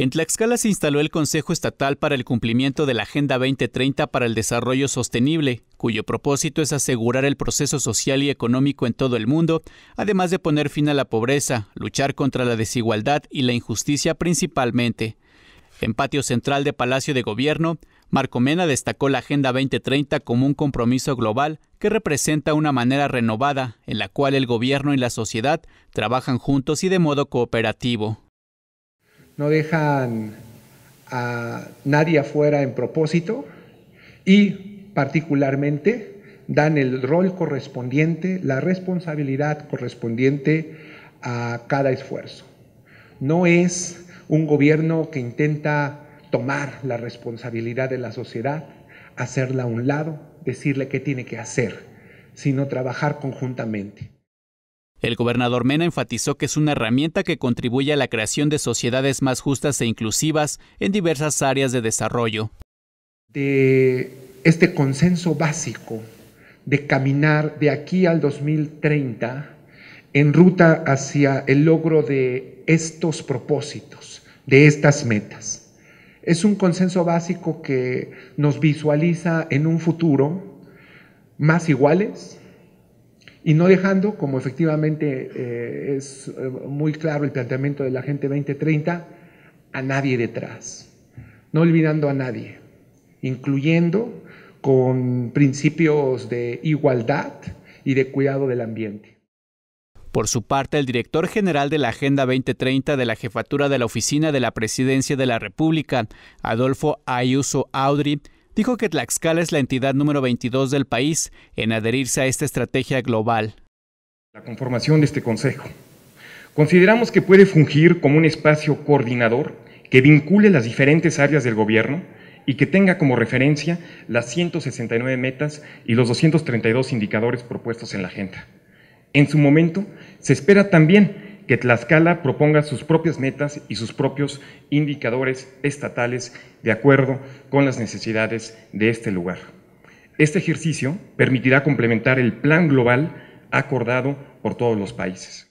En Tlaxcala se instaló el Consejo Estatal para el Cumplimiento de la Agenda 2030 para el Desarrollo Sostenible, cuyo propósito es asegurar el proceso social y económico en todo el mundo, además de poner fin a la pobreza, luchar contra la desigualdad y la injusticia principalmente. En patio central de Palacio de Gobierno, Marco Mena destacó la Agenda 2030 como un compromiso global que representa una manera renovada en la cual el gobierno y la sociedad trabajan juntos y de modo cooperativo no dejan a nadie afuera en propósito y particularmente dan el rol correspondiente, la responsabilidad correspondiente a cada esfuerzo. No es un gobierno que intenta tomar la responsabilidad de la sociedad, hacerla a un lado, decirle qué tiene que hacer, sino trabajar conjuntamente. El gobernador Mena enfatizó que es una herramienta que contribuye a la creación de sociedades más justas e inclusivas en diversas áreas de desarrollo. De este consenso básico de caminar de aquí al 2030 en ruta hacia el logro de estos propósitos, de estas metas. Es un consenso básico que nos visualiza en un futuro más iguales, y no dejando, como efectivamente eh, es eh, muy claro el planteamiento de la gente 2030, a nadie detrás, no olvidando a nadie, incluyendo con principios de igualdad y de cuidado del ambiente. Por su parte, el director general de la Agenda 2030 de la Jefatura de la Oficina de la Presidencia de la República, Adolfo Ayuso Audri, dijo que Tlaxcala es la entidad número 22 del país en adherirse a esta estrategia global. La conformación de este Consejo. Consideramos que puede fungir como un espacio coordinador que vincule las diferentes áreas del gobierno y que tenga como referencia las 169 metas y los 232 indicadores propuestos en la agenda. En su momento, se espera también que Tlaxcala proponga sus propias metas y sus propios indicadores estatales de acuerdo con las necesidades de este lugar. Este ejercicio permitirá complementar el plan global acordado por todos los países.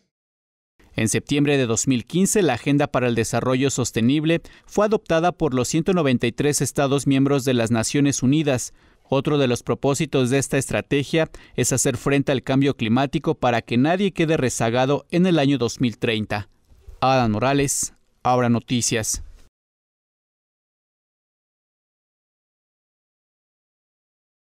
En septiembre de 2015, la Agenda para el Desarrollo Sostenible fue adoptada por los 193 Estados miembros de las Naciones Unidas, otro de los propósitos de esta estrategia es hacer frente al cambio climático para que nadie quede rezagado en el año 2030. Adam Morales, ahora Noticias.